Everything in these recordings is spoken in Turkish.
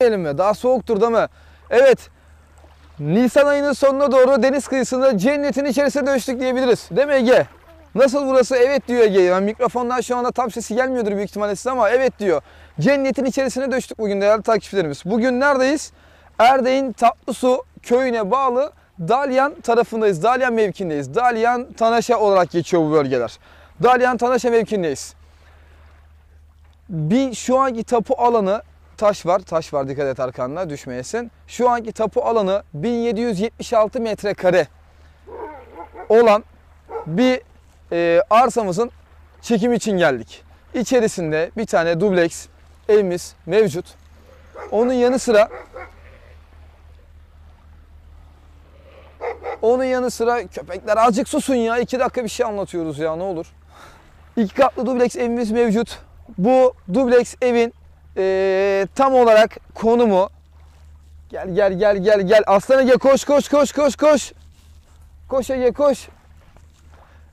Diyelim mi? Daha soğuktur değil mi? Evet. Nisan ayının sonuna doğru deniz kıyısında cennetin içerisine dönüştük diyebiliriz. Değil mi Ege? Nasıl burası? Evet diyor Ege. Yani mikrofondan şu anda tam sesi gelmiyordur büyük ihtimalle size ama evet diyor. Cennetin içerisine döştük bugün değerli takipçilerimiz. Bugün neredeyiz? Erdeğin Tatlısu köyüne bağlı Dalyan tarafındayız. Dalyan mevkindeyiz. Dalyan Tanaşa olarak geçiyor bu bölgeler. Dalyan Tanaşa mevkindeyiz. Bir şu anki tapu alanı taş var. Taş var dikkat et arkanda düşmeyesin. Şu anki tapu alanı 1776 metrekare olan bir e, arsamızın çekimi için geldik. İçerisinde bir tane dubleks evimiz mevcut. Onun yanı sıra Onun yanı sıra köpekler azıcık susun ya. iki dakika bir şey anlatıyoruz ya ne olur. İki katlı dubleks evimiz mevcut. Bu dubleks evin e, tam olarak konumu gel gel gel gel gel Aslan Ege koş koş koş koş koş koş Ege koş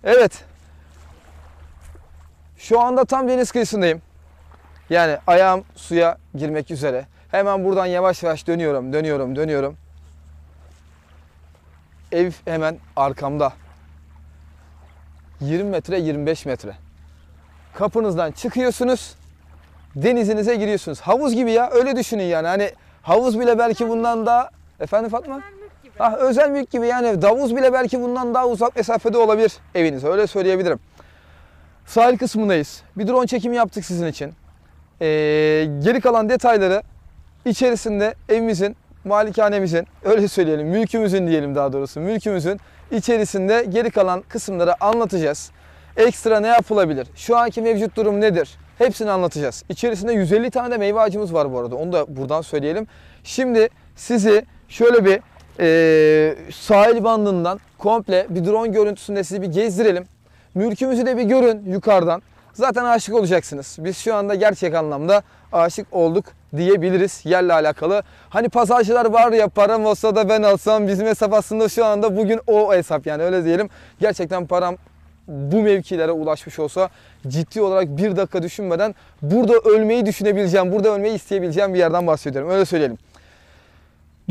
evet şu anda tam deniz kıyısındayım yani ayağım suya girmek üzere hemen buradan yavaş yavaş dönüyorum dönüyorum dönüyorum ev hemen arkamda 20 metre 25 metre kapınızdan çıkıyorsunuz denizinize giriyorsunuz. Havuz gibi ya öyle düşünün yani. Hani havuz bile belki bundan daha efendim Fatma? Ah özel mülk gibi yani davuz bile belki bundan daha uzak mesafede olabilir eviniz. Öyle söyleyebilirim. Sahil kısmındayız. Bir drone çekimi yaptık sizin için. Ee, geri kalan detayları içerisinde evimizin, malikanemizin, öyle söyleyelim mülkümüzün diyelim daha doğrusu mülkümüzün içerisinde geri kalan kısımları anlatacağız. Ekstra ne yapılabilir? Şu anki mevcut durum nedir? Hepsini anlatacağız. İçerisinde 150 tane de meyve ağacımız var bu arada. Onu da buradan söyleyelim. Şimdi sizi şöyle bir e, sahil bandından komple bir drone görüntüsünde sizi bir gezdirelim. Mülkümüzü de bir görün yukarıdan. Zaten aşık olacaksınız. Biz şu anda gerçek anlamda aşık olduk diyebiliriz yerle alakalı. Hani pazarcılar var ya param olsa da ben alsam bizim hesap aslında şu anda bugün o hesap yani öyle diyelim. Gerçekten param bu mevkilere ulaşmış olsa ciddi olarak bir dakika düşünmeden burada ölmeyi düşünebileceğim, burada ölmeyi isteyebileceğim bir yerden bahsediyorum. Öyle söyleyelim.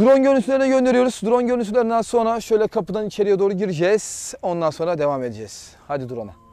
Drone görüntülerine gönderiyoruz. Drone görüntülerinden sonra şöyle kapıdan içeriye doğru gireceğiz. Ondan sonra devam edeceğiz. Hadi drone'a.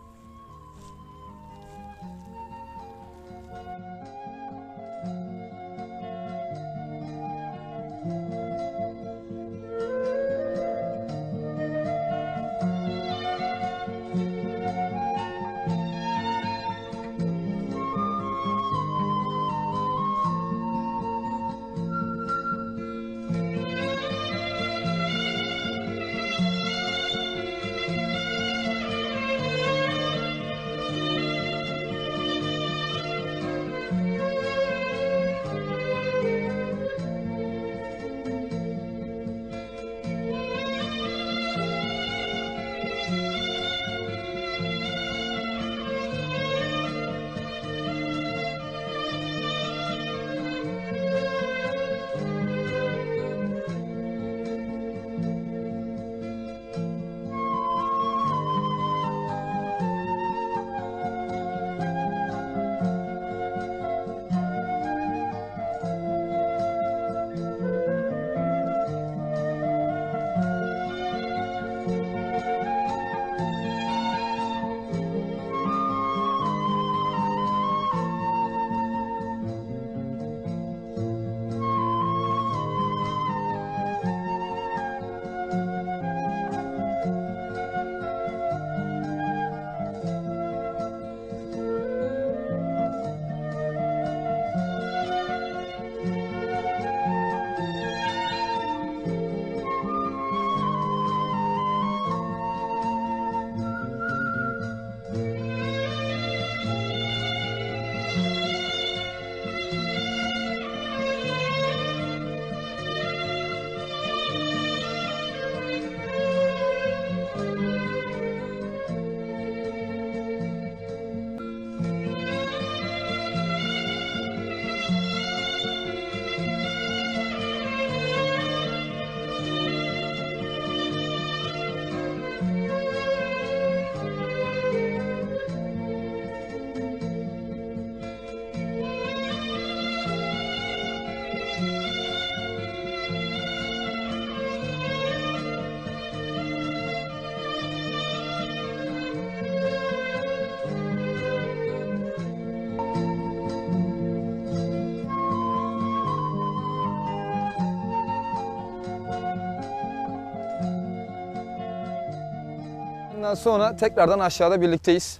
Oradan sonra tekrardan aşağıda birlikteyiz.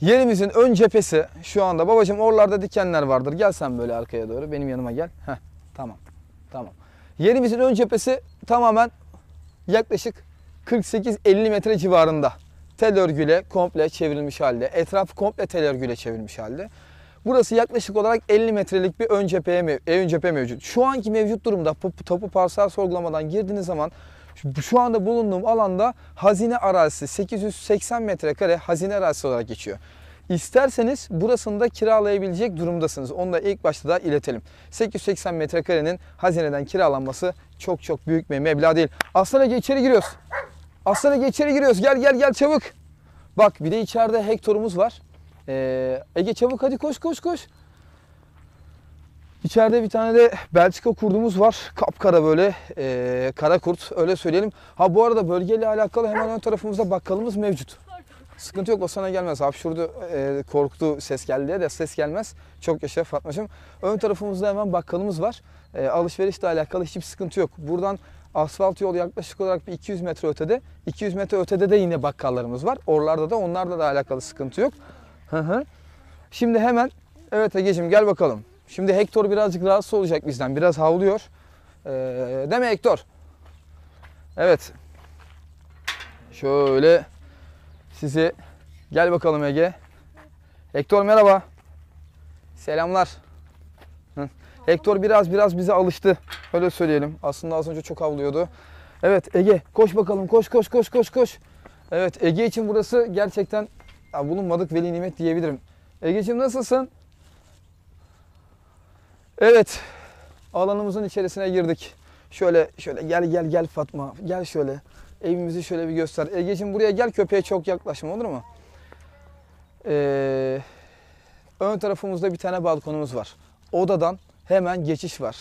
Yerimizin ön cephesi şu anda. Babacım oralarda dikenler vardır. Gel sen böyle arkaya doğru. Benim yanıma gel. Heh, tamam. Tamam. Yerimizin ön cephesi tamamen yaklaşık 48-50 metre civarında. Tel örgüyle komple çevrilmiş halde. Etrafı komple tel örgüyle çevrilmiş halde. Burası yaklaşık olarak 50 metrelik bir ön cephe, e, ön cephe mevcut. Şu anki mevcut durumda topu parsel sorgulamadan girdiğiniz zaman Şimdi şu anda bulunduğum alanda hazine arazisi 880 metrekare hazine arazisi olarak geçiyor. İsterseniz burasını da kiralayabilecek durumdasınız. Onu da ilk başta da iletelim. 880 metrekarenin hazineden kiralanması çok çok büyük bir meblağ değil. Aslan Ege içeri giriyoruz. Aslan Ege içeri giriyoruz. Gel gel gel çabuk. Bak bir de içeride Hektor'umuz var. Ee, Ege çabuk hadi koş koş koş. İçeride bir tane de Belçika kurdumuz var. Kapkara böyle e, kara kurt öyle söyleyelim. Ha bu arada bölgeyle alakalı hemen ön tarafımızda bakkalımız mevcut. Sıkıntı yok o sana gelmez. Hapşurdu e, korktu ses geldi diye de ses gelmez. Çok yaşa Fatma'cığım. Ön tarafımızda hemen bakkalımız var. E, alışverişle alakalı hiçbir sıkıntı yok. Buradan asfalt yol yaklaşık olarak bir 200 metre ötede. 200 metre ötede de yine bakkallarımız var. Oralarda da onlarla da alakalı sıkıntı yok. Şimdi hemen evet Ege'cim gel bakalım. Şimdi Hector birazcık rahatsız olacak bizden. Biraz havlıyor. Ee, değil mi Hector? Evet. Şöyle sizi gel bakalım Ege. Hector merhaba. Selamlar. Hı. Hector biraz biraz bize alıştı. Öyle söyleyelim. Aslında az önce çok havlıyordu. Evet Ege koş bakalım koş koş koş koş koş. Evet Ege için burası gerçekten ya bulunmadık veli nimet diyebilirim. Ege'ciğim nasılsın? Evet. Alanımızın içerisine girdik. Şöyle şöyle gel gel gel Fatma. Gel şöyle. Evimizi şöyle bir göster. Egeciğim buraya gel köpeğe çok yaklaşma olur mu? Ee, ön tarafımızda bir tane balkonumuz var. Odadan hemen geçiş var.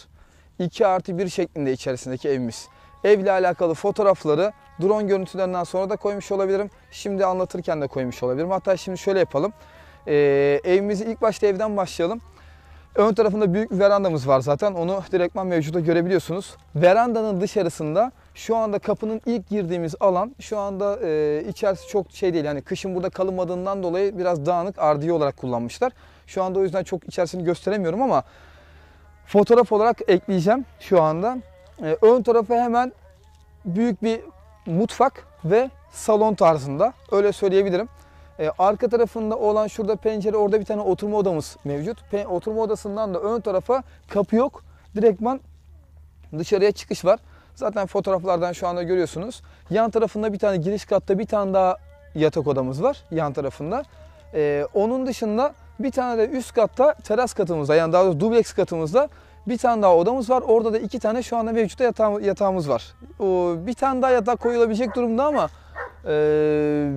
2 artı 1 şeklinde içerisindeki evimiz. Evle alakalı fotoğrafları drone görüntülerinden sonra da koymuş olabilirim. Şimdi anlatırken de koymuş olabilirim. Hatta şimdi şöyle yapalım. Ee, evimizi ilk başta evden başlayalım. Ön tarafında büyük bir verandamız var zaten. Onu direktman mevcuda görebiliyorsunuz. Verandanın dışarısında şu anda kapının ilk girdiğimiz alan şu anda e, içerisi çok şey değil. Yani kışın burada kalınmadığından dolayı biraz dağınık ardiye olarak kullanmışlar. Şu anda o yüzden çok içerisini gösteremiyorum ama fotoğraf olarak ekleyeceğim şu anda. E, ön tarafı hemen büyük bir mutfak ve salon tarzında öyle söyleyebilirim. Ee, arka tarafında olan şurada pencere orada bir tane oturma odamız mevcut. oturma odasından da ön tarafa kapı yok. Direktman dışarıya çıkış var. Zaten fotoğraflardan şu anda görüyorsunuz. Yan tarafında bir tane giriş katta bir tane daha yatak odamız var yan tarafında. Ee, onun dışında bir tane de üst katta teras katımızda yani daha doğrusu dubleks katımızda bir tane daha odamız var. Orada da iki tane şu anda mevcutta yatağımız var. O, bir tane daha yatak koyulabilecek durumda ama ee,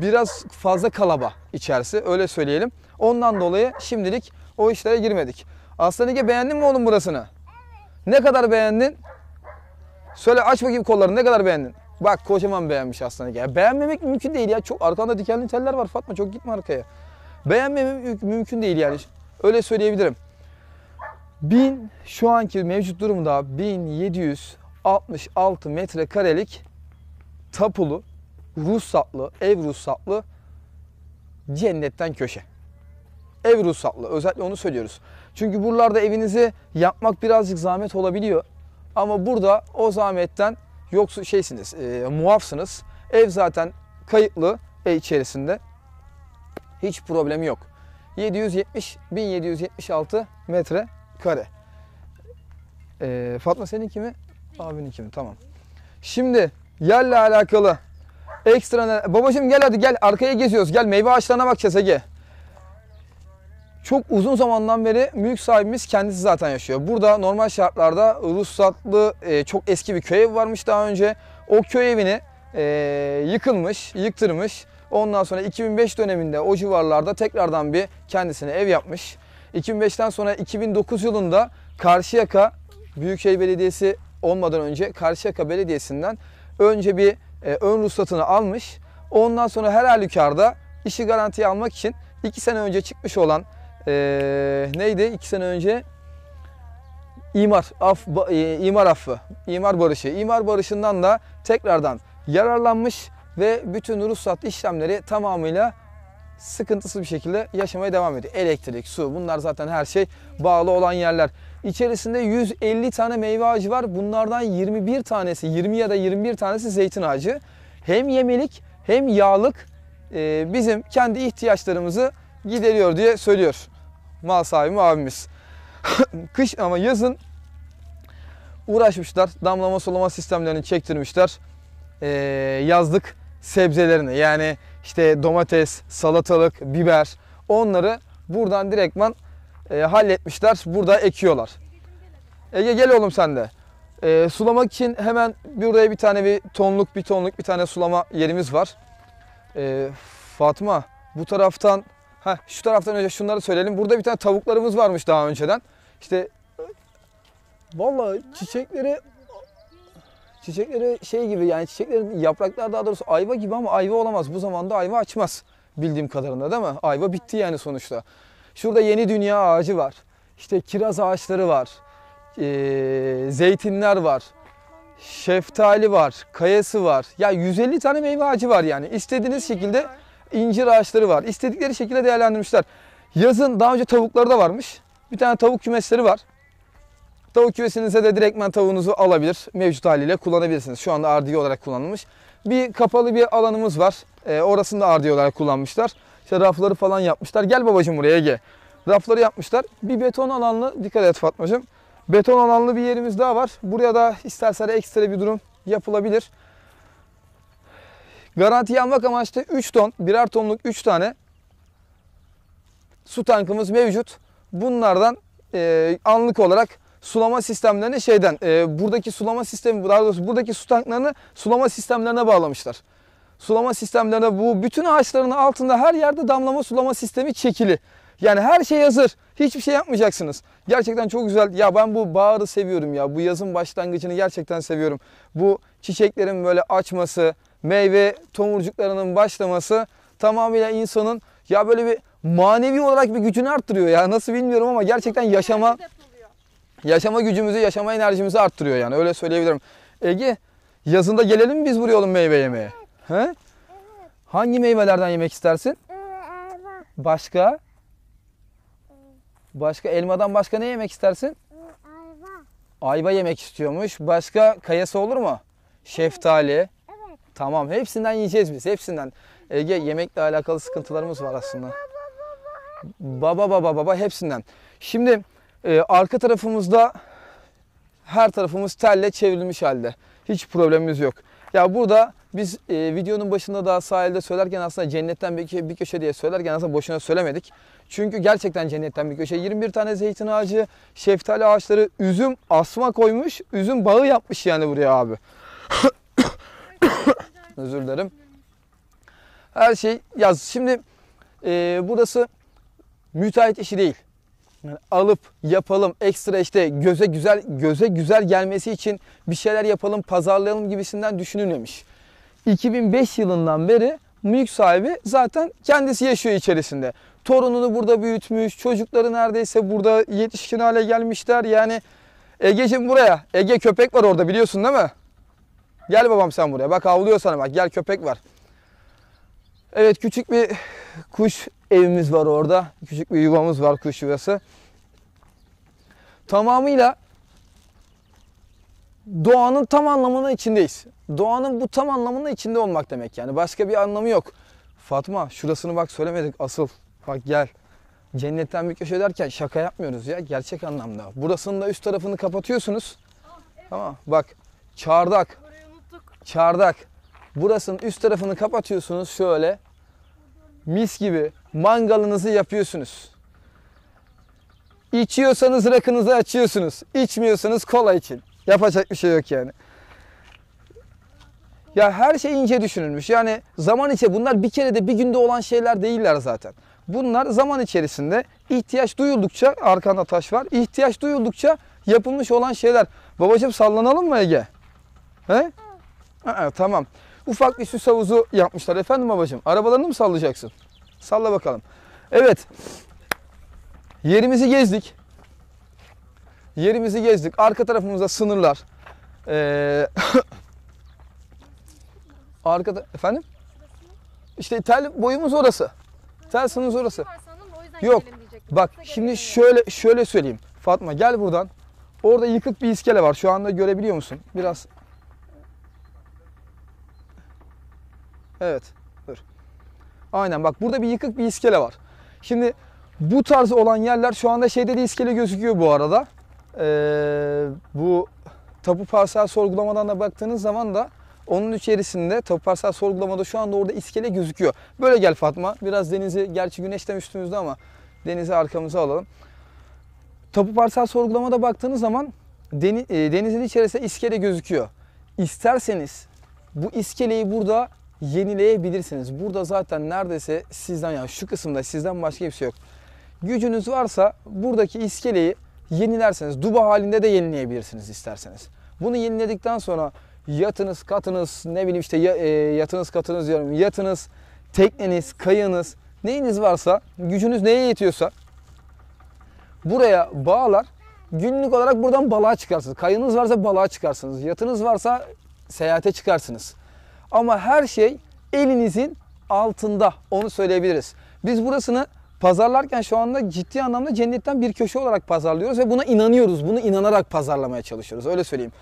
biraz fazla kalaba içerisi öyle söyleyelim. Ondan dolayı şimdilik o işlere girmedik. aslanike beğendin mi oğlum burasını? Ne kadar beğendin? Söyle aç bakayım kollarını ne kadar beğendin? Bak kocaman beğenmiş aslanike beğenmemek mümkün değil ya. Çok arkanda dikenli teller var Fatma çok gitme arkaya. Beğenmemek mümkün değil yani. Öyle söyleyebilirim. 1000 şu anki mevcut durumda 1766 metrekarelik tapulu ruhsatlı, ev ruhsatlı cennetten köşe. Ev ruhsatlı. Özellikle onu söylüyoruz. Çünkü buralarda evinizi yapmak birazcık zahmet olabiliyor. Ama burada o zahmetten yoksul şeysiniz, e, muafsınız. Ev zaten kayıtlı ev içerisinde. Hiç problemi yok. 770 1776 metre kare. E, Fatma senin kimi? Abinin kimi? Tamam. Şimdi yerle alakalı Ekstra babacım gel hadi gel arkaya geziyoruz. Gel meyve ağaçlarına bakacağız Ege. Çok uzun zamandan beri mülk sahibimiz kendisi zaten yaşıyor. Burada normal şartlarda ruhsatlı e, çok eski bir köy evi varmış daha önce. O köy evini e, yıkılmış, yıktırmış. Ondan sonra 2005 döneminde o civarlarda tekrardan bir kendisine ev yapmış. 2005'ten sonra 2009 yılında Karşıyaka Büyükşehir Belediyesi olmadan önce Karşıyaka Belediyesi'nden önce bir e, ön ruhsatını almış. Ondan sonra her halükarda işi garantiye almak için 2 sene önce çıkmış olan e, neydi? 2 sene önce imar af e, imar affı, imar barışı. imar barışından da tekrardan yararlanmış ve bütün ruhsat işlemleri tamamıyla sıkıntısız bir şekilde yaşamaya devam ediyor. Elektrik, su bunlar zaten her şey bağlı olan yerler. İçerisinde 150 tane meyve ağacı var. Bunlardan 21 tanesi, 20 ya da 21 tanesi zeytin ağacı. Hem yemelik hem yağlık e, bizim kendi ihtiyaçlarımızı gideriyor diye söylüyor mal sahibi abimiz. Kış ama yazın uğraşmışlar. Damlama sulama sistemlerini çektirmişler. E, yazlık sebzelerini yani işte domates, salatalık, biber onları buradan direktman e, halletmişler. Burada ekiyorlar. Ege gel oğlum sen de. E, sulamak için hemen buraya bir tane bir tonluk bir tonluk bir tane sulama yerimiz var. E, Fatma bu taraftan heh, şu taraftan önce şunları söyleyelim. Burada bir tane tavuklarımız varmış daha önceden. İşte Vallahi çiçekleri Çiçekleri şey gibi yani çiçeklerin yapraklar daha doğrusu ayva gibi ama ayva olamaz. Bu zamanda ayva açmaz bildiğim kadarında değil mi? Ayva bitti yani sonuçta. Şurada yeni dünya ağacı var. İşte kiraz ağaçları var. Ee, zeytinler var. Şeftali var. Kayası var. Ya 150 tane meyve ağacı var yani. İstediğiniz şekilde incir ağaçları var. İstedikleri şekilde değerlendirmişler. Yazın daha önce tavukları da varmış. Bir tane tavuk kümesleri var. Tavuk küvesinize de direktmen tavuğunuzu alabilir. Mevcut haliyle kullanabilirsiniz. Şu anda ardiye olarak kullanılmış. Bir kapalı bir alanımız var. E, orasını da ardiye olarak kullanmışlar. İşte rafları falan yapmışlar. Gel babacım buraya gel. Rafları yapmışlar. Bir beton alanlı, dikkat et Fatmacığım. Beton alanlı bir yerimiz daha var. Buraya da istersen ekstra bir durum yapılabilir. Garanti almak amaçlı 3 ton, birer tonluk 3 tane su tankımız mevcut. Bunlardan e, anlık olarak sulama sistemlerini şeyden e, buradaki sulama sistemi daha doğrusu buradaki su tanklarını sulama sistemlerine bağlamışlar. Sulama sistemlerine bu bütün ağaçların altında her yerde damlama sulama sistemi çekili. Yani her şey hazır. Hiçbir şey yapmayacaksınız. Gerçekten çok güzel. Ya ben bu baharı seviyorum ya. Bu yazın başlangıcını gerçekten seviyorum. Bu çiçeklerin böyle açması, meyve tomurcuklarının başlaması tamamıyla insanın ya böyle bir manevi olarak bir gücünü arttırıyor ya. Nasıl bilmiyorum ama gerçekten yaşama yaşama gücümüzü, yaşama enerjimizi arttırıyor yani öyle söyleyebilirim. Ege yazında gelelim mi biz buraya oğlum meyve yemeye? He? Evet. Hangi meyvelerden yemek istersin? Ee, elma. Başka? Başka elmadan başka ne yemek istersin? Ee, ayva. Ayva yemek istiyormuş. Başka kayası olur mu? Şeftali. Evet. evet. Tamam hepsinden yiyeceğiz biz hepsinden. Ege yemekle alakalı sıkıntılarımız var aslında. Baba baba baba, baba hepsinden. Şimdi e, arka tarafımızda her tarafımız telle çevrilmiş halde. Hiç problemimiz yok. Ya burada biz e, videonun başında daha sahilde söylerken aslında cennetten bir, bir köşe diye söylerken aslında boşuna söylemedik. Çünkü gerçekten cennetten bir köşe. 21 tane zeytin ağacı, şeftali ağaçları, üzüm asma koymuş, üzüm bağı yapmış yani buraya abi. Özür dilerim. Her şey yaz. Şimdi e, burası müteahhit işi değil. Yani alıp yapalım ekstra işte göze güzel göze güzel gelmesi için bir şeyler yapalım pazarlayalım gibisinden düşünülmemiş. 2005 yılından beri mülk sahibi zaten kendisi yaşıyor içerisinde. Torununu burada büyütmüş, çocukları neredeyse burada yetişkin hale gelmişler. Yani Ege'cim buraya. Ege köpek var orada biliyorsun değil mi? Gel babam sen buraya. Bak avlıyor sana bak. Gel köpek var. Evet küçük bir kuş evimiz var orada. Küçük bir yuvamız var kuş yuvası. Tamamıyla doğanın tam anlamını içindeyiz. Doğanın bu tam anlamını içinde olmak demek yani. Başka bir anlamı yok. Fatma şurasını bak söylemedik asıl. Bak gel. Cennetten bir köşe derken şaka yapmıyoruz ya gerçek anlamda. Burasının da üst tarafını kapatıyorsunuz. Ah, evet. Tamam bak çardak. Çardak. Burasının üst tarafını kapatıyorsunuz şöyle. Mis gibi mangalınızı yapıyorsunuz. İçiyorsanız rakınızı açıyorsunuz. İçmiyorsanız kola için. Yapacak bir şey yok yani. Ya her şey ince düşünülmüş. Yani zaman içe bunlar bir kere de bir günde olan şeyler değiller zaten. Bunlar zaman içerisinde ihtiyaç duyuldukça arkanda taş var. İhtiyaç duyuldukça yapılmış olan şeyler. Babacım sallanalım mı Ege? He? Aa, tamam. Ufak bir süs havuzu yapmışlar. Efendim babacığım arabalarını mı sallayacaksın? Salla bakalım. Evet. Yerimizi gezdik. Yerimizi gezdik. Arka tarafımızda sınırlar. Ee, arkada efendim? İşte tel boyumuz orası. Tel sınırımız orası. Yok. Bak şimdi şöyle şöyle söyleyeyim. Fatma gel buradan. Orada yıkık bir iskele var. Şu anda görebiliyor musun? Biraz Evet. Dur. Aynen bak burada bir yıkık bir iskele var. Şimdi bu tarz olan yerler şu anda şeyde de iskele gözüküyor bu arada. Ee, bu tapu parsel sorgulamadan da baktığınız zaman da onun içerisinde tapu parsel sorgulamada şu anda orada iskele gözüküyor. Böyle gel Fatma. Biraz denizi gerçi güneşten üstümüzde ama denizi arkamıza alalım. Tapu parsel sorgulamada baktığınız zaman e, denizin içerisinde iskele gözüküyor. İsterseniz bu iskeleyi burada yenileyebilirsiniz. Burada zaten neredeyse sizden yani şu kısımda sizden başka bir şey yok. Gücünüz varsa buradaki iskeleyi yenilerseniz duba halinde de yenileyebilirsiniz isterseniz. Bunu yeniledikten sonra yatınız, katınız, ne bileyim işte e, yatınız, katınız diyorum. Yatınız, tekneniz, kayanız, neyiniz varsa, gücünüz neye yetiyorsa buraya bağlar. Günlük olarak buradan balığa çıkarsınız. Kayınız varsa balığa çıkarsınız. Yatınız varsa seyahate çıkarsınız. Ama her şey elinizin altında onu söyleyebiliriz. Biz burasını pazarlarken şu anda ciddi anlamda cennetten bir köşe olarak pazarlıyoruz ve buna inanıyoruz. Bunu inanarak pazarlamaya çalışıyoruz öyle söyleyeyim.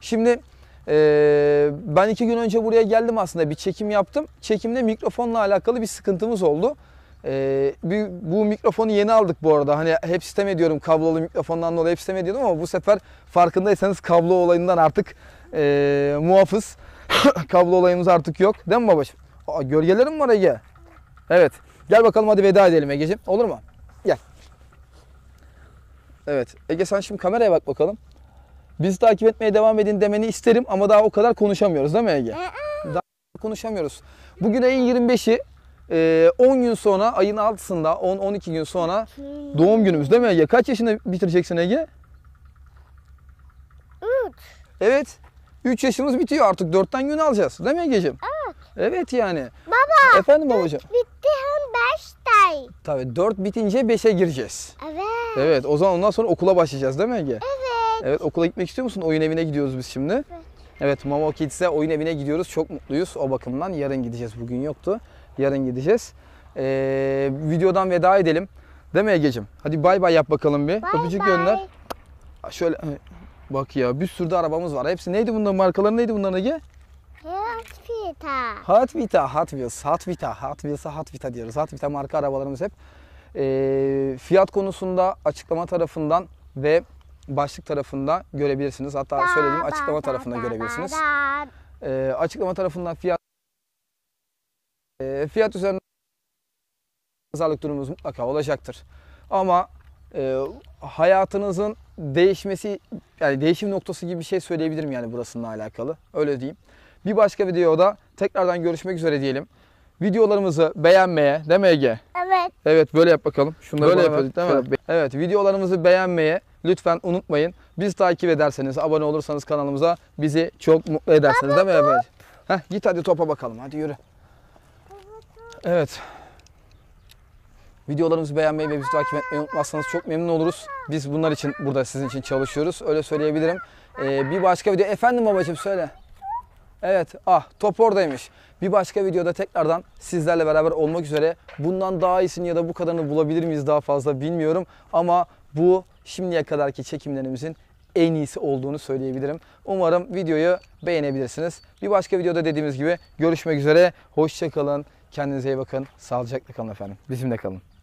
Şimdi ee, ben iki gün önce buraya geldim aslında bir çekim yaptım. Çekimde mikrofonla alakalı bir sıkıntımız oldu. Ee, bir, bu mikrofonu yeni aldık bu arada. Hani hep sistem ediyorum kablolu mikrofondan dolayı hep sistem ediyordum ama bu sefer farkındaysanız kablo olayından artık e, muhafız. Kablo olayımız artık yok. Değil mi babacığım? Aa, gölgelerim var Ege. Evet. Gel bakalım hadi veda edelim Ege'ciğim. Olur mu? Gel. Evet. Ege sen şimdi kameraya bak bakalım. Bizi takip etmeye devam edin demeni isterim ama daha o kadar konuşamıyoruz değil mi Ege? daha konuşamıyoruz. Bugün ayın 25'i. 10 gün sonra ayın 6'sında 10-12 gün sonra doğum günümüz değil mi Ege? Kaç yaşında bitireceksin Ege? 3. Evet. 3 yaşımız bitiyor artık. 4'ten gün alacağız. Değil mi Egeciğim? Evet. Evet yani. Baba. Efendim babacığım. Bitti hem 5 day. Tabii 4 bitince 5'e gireceğiz. Evet. Evet o zaman ondan sonra okula başlayacağız değil mi Ege? Evet. Evet okula gitmek istiyor musun? Oyun evine gidiyoruz biz şimdi. Evet. Evet Mama Kids'e oyun evine gidiyoruz. Çok mutluyuz o bakımdan. Yarın gideceğiz. Bugün yoktu. Yarın gideceğiz. Ee, videodan veda edelim. Değil mi Ege'cim? Hadi bay bay yap bakalım bir. Bay Öpücük bye. gönder. Şöyle Bak ya bir sürü de arabamız var. Hepsi neydi bunların markaları neydi bunların Ege? Hatvita. Hatvita, Hot Hatvita, Hot Hatvita diyoruz. Hatvita marka arabalarımız hep. E, fiyat konusunda açıklama tarafından ve başlık tarafında görebilirsiniz. Hatta da, söyledim açıklama da, tarafında görebilirsiniz. E, açıklama tarafından fiyat e, fiyat üzerinde pazarlık durumunuz mutlaka olacaktır. Ama e, hayatınızın değişmesi yani değişim noktası gibi bir şey söyleyebilirim yani burasınınla alakalı. Öyle diyeyim. Bir başka videoda tekrardan görüşmek üzere diyelim. Videolarımızı beğenmeye, değil mi Ege? Evet. Evet böyle yap bakalım. Şunları böyle yapıyorduk değil mi? Evet. evet videolarımızı beğenmeye lütfen unutmayın. Biz takip ederseniz, abone olursanız kanalımıza bizi çok mutlu edersiniz değil mi? Evet. Heh, git hadi topa bakalım hadi yürü. Evet. Videolarımızı beğenmeyi ve bizi takip etmeyi unutmazsanız çok memnun oluruz. Biz bunlar için burada sizin için çalışıyoruz. Öyle söyleyebilirim. Ee, bir başka video. Efendim babacığım söyle. Evet, ah top oradaymış. Bir başka videoda tekrardan sizlerle beraber olmak üzere. Bundan daha iyisini ya da bu kadarını bulabilir miyiz daha fazla bilmiyorum. Ama bu şimdiye kadarki çekimlerimizin en iyisi olduğunu söyleyebilirim. Umarım videoyu beğenebilirsiniz. Bir başka videoda dediğimiz gibi görüşmek üzere. Hoşçakalın. Kendinize iyi bakın. Sağlıcakla kalın efendim. Bizimle kalın.